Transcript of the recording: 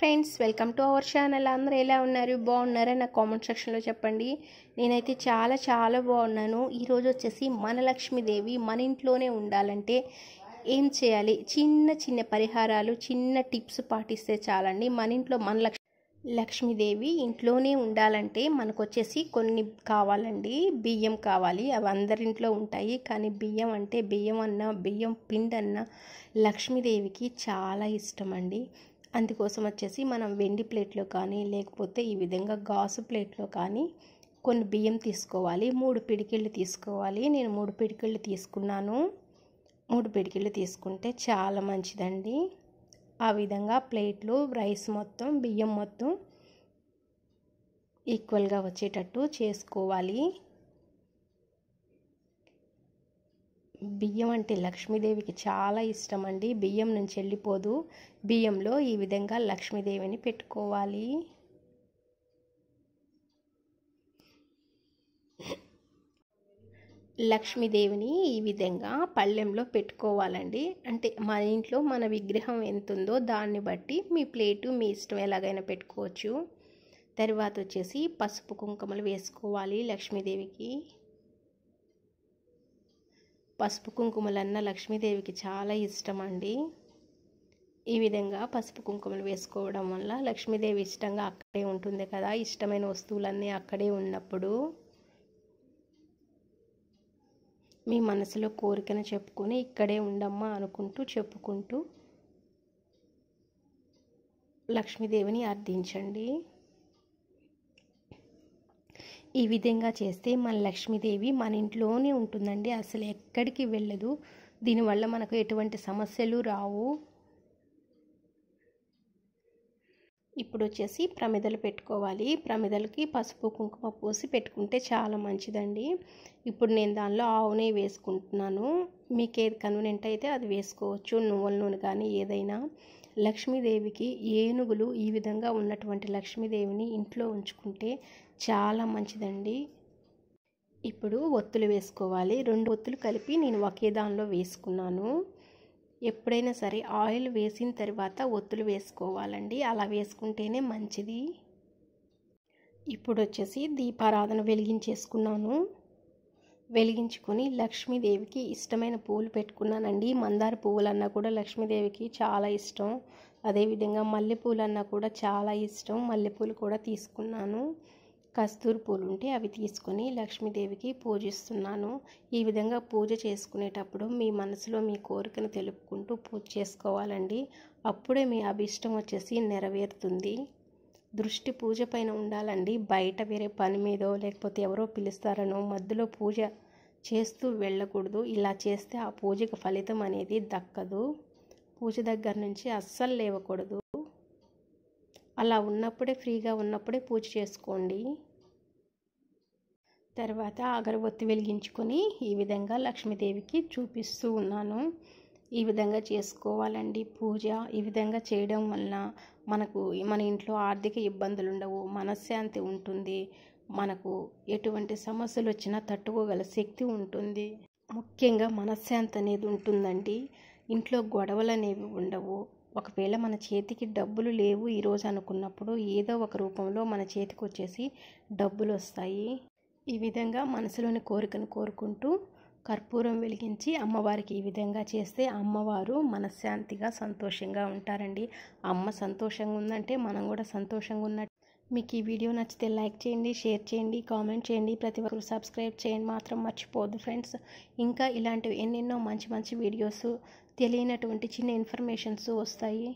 friends welcome to our channel అందరూ ఎలా ఉన్నారు బాగున్నారా నా కామెంట్ సెక్షన్లో చెప్పండి నేనైతే చాలా చాలా బాగున్నాను ఈరోజు వచ్చేసి మన లక్ష్మీదేవి మన ఇంట్లోనే ఉండాలంటే ఏం చేయాలి చిన్న చిన్న పరిహారాలు చిన్న టిప్స్ పాటిస్తే చాలండి మన ఇంట్లో మన లక్ష్ లక్ష్మీదేవి ఇంట్లోనే ఉండాలంటే మనకు వచ్చేసి కొన్ని కావాలండి బియ్యం కావాలి అవి అందరింట్లో ఉంటాయి కానీ బియ్యం అంటే బియ్యం అన్న బియ్యం పిండి అన్న లక్ష్మీదేవికి చాలా ఇష్టం అండి అందుకోసం వచ్చేసి మనం వెండి ప్లేట్లో కానీ లేకపోతే ఈ విధంగా గాసు ప్లేట్లో కానీ కొన్ని బియ్యం తీసుకోవాలి మూడు పిడికిళ్ళు తీసుకోవాలి నేను మూడు పిడికిళ్ళు తీసుకున్నాను మూడు పిడికిళ్ళు తీసుకుంటే చాలా మంచిదండి ఆ విధంగా ప్లేట్లు రైస్ మొత్తం బియ్యం మొత్తం ఈక్వల్గా వచ్చేటట్టు చేసుకోవాలి బియ్యం అంటే లక్ష్మీదేవికి చాలా ఇష్టం అండి బియ్యం నుంచి వెళ్ళిపోదు బియ్యంలో ఈ విధంగా లక్ష్మీదేవిని పెట్టుకోవాలి లక్ష్మీదేవిని ఈ విధంగా పళ్ళెంలో పెట్టుకోవాలండి అంటే మా ఇంట్లో మన విగ్రహం ఎంత ఉందో దాన్ని బట్టి మీ ప్లేటు మీ ఇష్టం ఎలాగైనా పెట్టుకోవచ్చు తర్వాత వచ్చేసి పసుపు కుంకుమలు వేసుకోవాలి లక్ష్మీదేవికి పసుపు కుంకుమలన్న లక్ష్మీదేవికి చాలా ఇష్టం అండి ఈ విధంగా పసుపు కుంకుమలు వేసుకోవడం వల్ల లక్ష్మీదేవి ఇష్టంగా అక్కడే ఉంటుంది కదా ఇష్టమైన వస్తువులన్నీ అక్కడే ఉన్నప్పుడు మీ మనసులో కోరికను చెప్పుకొని ఇక్కడే ఉండమ్మా అనుకుంటూ చెప్పుకుంటూ లక్ష్మీదేవిని అర్థించండి ఈ విధంగా చేస్తే మన లక్ష్మీదేవి మన ఇంట్లోనే ఉంటుందండి అసలు ఎక్కడికి వెళ్ళదు దీనివల్ల మనకు ఎటువంటి సమస్యలు రావు ఇప్పుడు వచ్చేసి ప్రమిదలు పెట్టుకోవాలి ప్రమిదలకి పసుపు కుంకుమ పూసి పెట్టుకుంటే చాలా మంచిదండి ఇప్పుడు నేను దానిలో ఆవు వేసుకుంటున్నాను మీకు ఏది కన్వీనెంట్ అయితే అది వేసుకోవచ్చు నువ్వుల నూనె కానీ ఏదైనా లక్ష్మీదేవికి ఏనుగులు ఈ విధంగా ఉన్నటువంటి లక్ష్మీదేవిని ఇంట్లో ఉంచుకుంటే చాలా మంచిదండి ఇప్పుడు ఒత్తులు వేసుకోవాలి రెండు ఒత్తులు కలిపి నేను ఒకే దానిలో వేసుకున్నాను ఎప్పుడైనా సరే ఆయిల్ వేసిన తర్వాత ఒత్తులు వేసుకోవాలండి అలా వేసుకుంటేనే మంచిది ఇప్పుడు వచ్చేసి దీపారాధన వెలిగించేసుకున్నాను వెలిగించుకొని లక్ష్మీదేవికి ఇష్టమైన పూలు పెట్టుకున్నానండి మందార పువ్వులన్నా కూడా లక్ష్మీదేవికి చాలా ఇష్టం అదేవిధంగా మల్లెపూలన్నా కూడా చాలా ఇష్టం మల్లెపూలు కూడా తీసుకున్నాను కస్తూరి పూలు ఉంటే అవి తీసుకొని లక్ష్మీదేవికి పూజిస్తున్నాను ఈ విధంగా పూజ చేసుకునేటప్పుడు మీ మనసులో మీ కోరికను తెలుపుకుంటూ పూజ చేసుకోవాలండి అప్పుడే మీ అభిష్టం వచ్చేసి నెరవేరుతుంది దృష్టి పూజ పైన ఉండాలండి బయట వేరే పని మీదో లేకపోతే ఎవరో పిలుస్తారనో మధ్యలో పూజ చేస్తూ వెళ్ళకూడదు ఇలా చేస్తే ఆ పూజకు ఫలితం అనేది దక్కదు పూజ దగ్గర నుంచి అస్సలు లేవకూడదు అలా ఉన్నప్పుడే ఫ్రీగా ఉన్నప్పుడే పూజ చేసుకోండి తర్వాత అగరబత్తి వెలిగించుకొని ఈ విధంగా లక్ష్మీదేవికి చూపిస్తూ ఉన్నాను ఈ విధంగా చేసుకోవాలండి పూజ ఈ విధంగా చేయడం వలన మనకు మన ఇంట్లో ఆర్థిక ఇబ్బందులు ఉండవు మనశ్శాంతి ఉంటుంది మనకు ఎటువంటి సమస్యలు వచ్చినా తట్టుకోగల శక్తి ఉంటుంది ముఖ్యంగా మనశ్శాంతి అనేది ఉంటుందండి ఇంట్లో గొడవలు అనేవి ఉండవు ఒకవేళ మన చేతికి డబ్బులు లేవు ఈరోజు అనుకున్నప్పుడు ఏదో ఒక రూపంలో మన చేతికి వచ్చేసి డబ్బులు వస్తాయి ఈ విధంగా మనసులోని కోరికను కోరుకుంటూ కర్పూరం వెలిగించి అమ్మవారికి ఈ విధంగా చేస్తే అమ్మవారు మనశ్శాంతిగా సంతోషంగా ఉంటారండి అమ్మ సంతోషంగా ఉందంటే మనం కూడా సంతోషంగా ఉన్నట్టు మీకు ఈ వీడియో నచ్చితే లైక్ చేయండి షేర్ చేయండి కామెంట్ చేయండి ప్రతి ఒక్కరు సబ్స్క్రైబ్ చేయండి మాత్రం మర్చిపోదు ఫ్రెండ్స్ ఇంకా ఇలాంటివి ఎన్నెన్నో మంచి మంచి వీడియోస్ తెలియనటువంటి చిన్న ఇన్ఫర్మేషన్స్ వస్తాయి